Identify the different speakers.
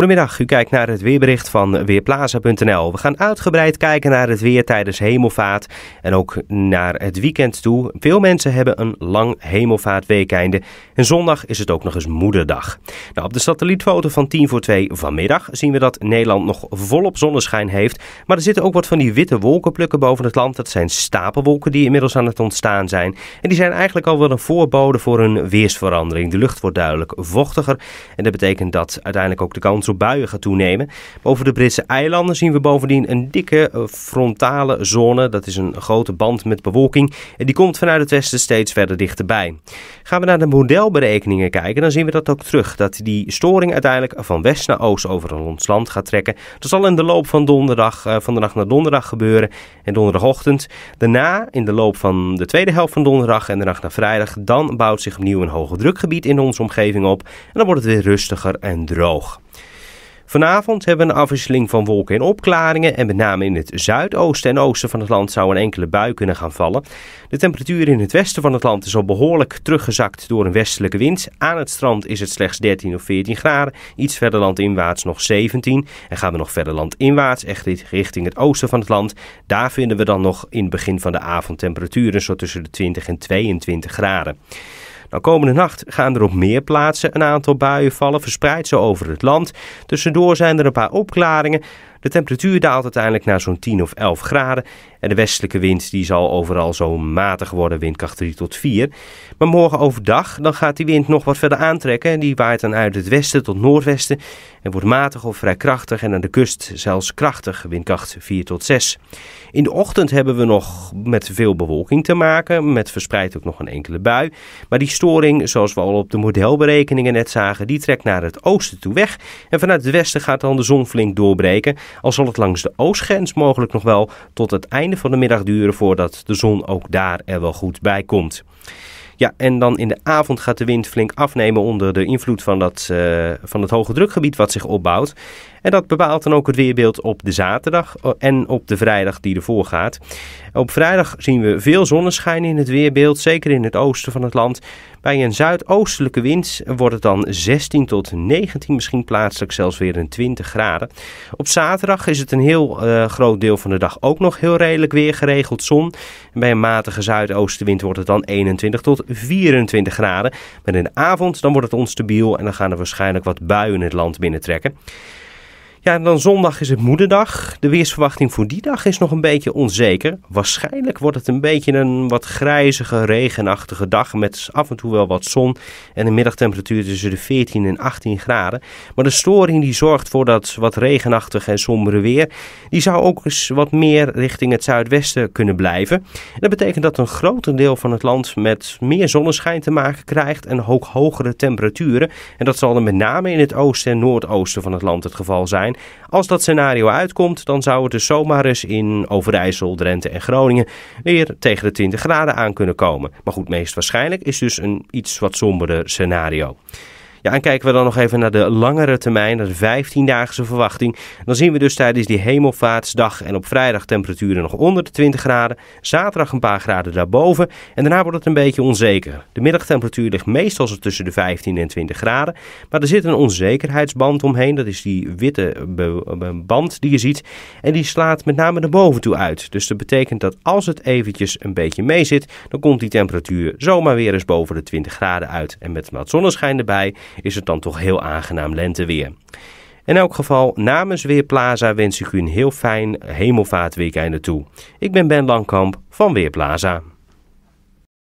Speaker 1: Goedemiddag, u kijkt naar het weerbericht van Weerplaza.nl. We gaan uitgebreid kijken naar het weer tijdens hemelvaart en ook naar het weekend toe. Veel mensen hebben een lang hemelvaartweekeinde en zondag is het ook nog eens moederdag. Nou, op de satellietfoto van 10 voor 2 vanmiddag zien we dat Nederland nog volop zonneschijn heeft. Maar er zitten ook wat van die witte wolkenplukken boven het land. Dat zijn stapelwolken die inmiddels aan het ontstaan zijn. En die zijn eigenlijk al wel een voorbode voor een weersverandering. De lucht wordt duidelijk vochtiger en dat betekent dat uiteindelijk ook de kans buien gaat toenemen. Over de Britse eilanden zien we bovendien een dikke eh, frontale zone. Dat is een grote band met bewolking. En die komt vanuit het westen steeds verder dichterbij. Gaan we naar de modelberekeningen kijken, dan zien we dat ook terug. Dat die storing uiteindelijk van west naar oost over ons land gaat trekken. Dat zal in de loop van donderdag, eh, van de nacht naar donderdag gebeuren. En donderdagochtend. Daarna, in de loop van de tweede helft van donderdag en de nacht naar vrijdag, dan bouwt zich opnieuw een hoge drukgebied in onze omgeving op. En dan wordt het weer rustiger en droog. Vanavond hebben we een afwisseling van wolken en opklaringen. En met name in het zuidoosten en oosten van het land zou een enkele bui kunnen gaan vallen. De temperatuur in het westen van het land is al behoorlijk teruggezakt door een westelijke wind. Aan het strand is het slechts 13 of 14 graden. Iets verder landinwaarts nog 17. En gaan we nog verder landinwaarts, echt richting het oosten van het land. Daar vinden we dan nog in het begin van de avond temperaturen zo tussen de 20 en 22 graden. Nou, komende nacht gaan er op meer plaatsen een aantal buien vallen, verspreid zo over het land. Tussendoor zijn er een paar opklaringen. De temperatuur daalt uiteindelijk naar zo'n 10 of 11 graden. En de westelijke wind die zal overal zo matig worden, windkracht 3 tot 4. Maar morgen overdag dan gaat die wind nog wat verder aantrekken. die waait dan uit het westen tot noordwesten. En wordt matig of vrij krachtig en aan de kust zelfs krachtig, windkracht 4 tot 6. In de ochtend hebben we nog met veel bewolking te maken, met verspreid ook nog een enkele bui. Maar die storing, zoals we al op de modelberekeningen net zagen, die trekt naar het oosten toe weg. En vanuit het westen gaat dan de zon flink doorbreken. Al zal het langs de oostgrens mogelijk nog wel tot het einde van de middag duren voordat de zon ook daar er wel goed bij komt. Ja, en dan in de avond gaat de wind flink afnemen onder de invloed van, dat, eh, van het hoge drukgebied wat zich opbouwt. En dat bepaalt dan ook het weerbeeld op de zaterdag en op de vrijdag die ervoor gaat. Op vrijdag zien we veel zonneschijn in het weerbeeld, zeker in het oosten van het land. Bij een zuidoostelijke wind wordt het dan 16 tot 19, misschien plaatselijk zelfs weer een 20 graden. Op zaterdag is het een heel eh, groot deel van de dag ook nog heel redelijk weer, geregeld zon. bij een matige zuidoostenwind wordt het dan 21 tot 24 graden. Maar in de avond dan wordt het onstabiel en dan gaan er waarschijnlijk wat buien het land binnentrekken dan zondag is het moederdag. De weersverwachting voor die dag is nog een beetje onzeker. Waarschijnlijk wordt het een beetje een wat grijzige, regenachtige dag met af en toe wel wat zon en een middagtemperatuur tussen de 14 en 18 graden. Maar de storing die zorgt voor dat wat regenachtig en sombere weer, die zou ook eens wat meer richting het zuidwesten kunnen blijven. dat betekent dat een groter deel van het land met meer zonneschijn te maken krijgt en ook hogere temperaturen. En dat zal dan met name in het oosten en noordoosten van het land het geval zijn. Als dat scenario uitkomt, dan zou het dus zomaar eens in Overijssel, Drenthe en Groningen weer tegen de 20 graden aan kunnen komen. Maar goed, meest waarschijnlijk is dus een iets wat somberder scenario. Ja, en kijken we dan nog even naar de langere termijn, naar de 15-daagse verwachting. Dan zien we dus tijdens die hemelvaartsdag en op vrijdag temperaturen nog onder de 20 graden. Zaterdag een paar graden daarboven. En daarna wordt het een beetje onzeker. De middagtemperatuur ligt meestal tussen de 15 en 20 graden. Maar er zit een onzekerheidsband omheen. Dat is die witte band die je ziet. En die slaat met name naar boven toe uit. Dus dat betekent dat als het eventjes een beetje mee zit, dan komt die temperatuur zomaar weer eens boven de 20 graden uit. En met wat zonneschijn erbij is het dan toch heel aangenaam lenteweer. In elk geval, namens Weerplaza wens ik u een heel fijn hemelvaartweekende toe. Ik ben Ben Langkamp van Weerplaza.